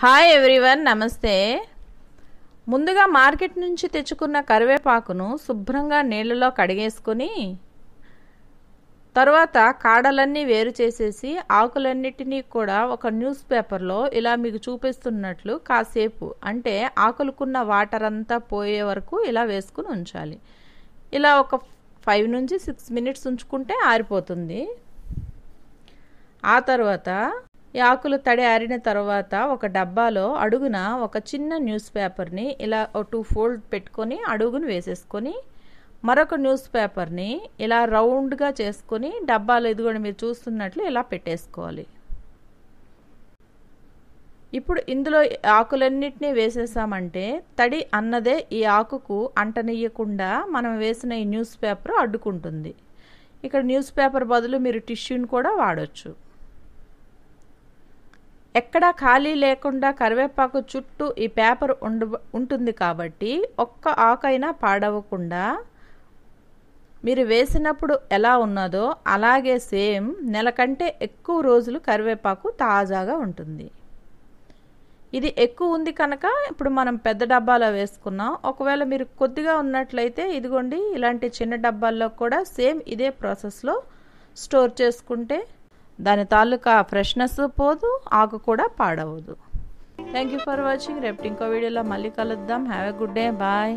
hi everyone నమస్తే ముందుగా market నుంచి తెచ్చుకున్న కరివేపాకును శుభ్రంగా నీళ్ళలో కడిగేసుకొని తర్వాత కాడలన్నీ వేరు చేసేసి ఆకులన్నిటినీ కూడా ఒక న్యూస్ పేపర్లో ఇలా మీకు చూపిస్తున్నట్లు కాసేపు అంటే ఆకులుకున్న వాటర్ అంతా పోయే వరకు ఇలా వేసుకుని ఉంచాలి ఇలా ఒక ఫైవ్ నుంచి సిక్స్ మినిట్స్ ఉంచుకుంటే ఆరిపోతుంది ఆ తర్వాత ఈ ఆకులు తడి ఆరిన తర్వాత ఒక డబ్బాలో అడుగున ఒక చిన్న న్యూస్ పేపర్ని ఇలా టూ ఫోల్డ్ పెట్టుకొని అడుగును వేసేసుకొని మరొక న్యూస్ పేపర్ని ఇలా రౌండ్గా చేసుకొని డబ్బాలో కూడా మీరు చూస్తున్నట్లు ఇలా పెట్టేసుకోవాలి ఇప్పుడు ఇందులో ఆకులన్నింటినీ వేసేసామంటే తడి అన్నదే ఈ ఆకుకు అంటనీయకుండా మనం వేసిన ఈ న్యూస్ పేపర్ అడ్డుకుంటుంది ఇక్కడ న్యూస్ పేపర్ బదులు మీరు టిష్యూని కూడా వాడచ్చు ఎక్కడా ఖాళీ లేకుండా కరివేపాకు చుట్టూ ఈ పేపర్ ఉండు ఉంటుంది కాబట్టి ఒక్క ఆకైనా పాడవకుండా మీరు వేసినప్పుడు ఎలా ఉన్నదో అలాగే సేమ్ నెల కంటే ఎక్కువ రోజులు కరివేపాకు తాజాగా ఉంటుంది ఇది ఎక్కువ ఉంది కనుక ఇప్పుడు మనం పెద్ద డబ్బాలో వేసుకున్నాం ఒకవేళ మీరు కొద్దిగా ఉన్నట్లయితే ఇదిగోండి ఇలాంటి చిన్న డబ్బాల్లో కూడా సేమ్ ఇదే ప్రాసెస్లో స్టోర్ చేసుకుంటే దాని తాలూకా ఫ్రెష్నెస్ పోదు ఆకు కూడా పాడవదు థ్యాంక్ యూ ఫర్ వాచింగ్ రేపు ఇంకో వీడియోలో మళ్ళీ కలుద్దాం have a good day bye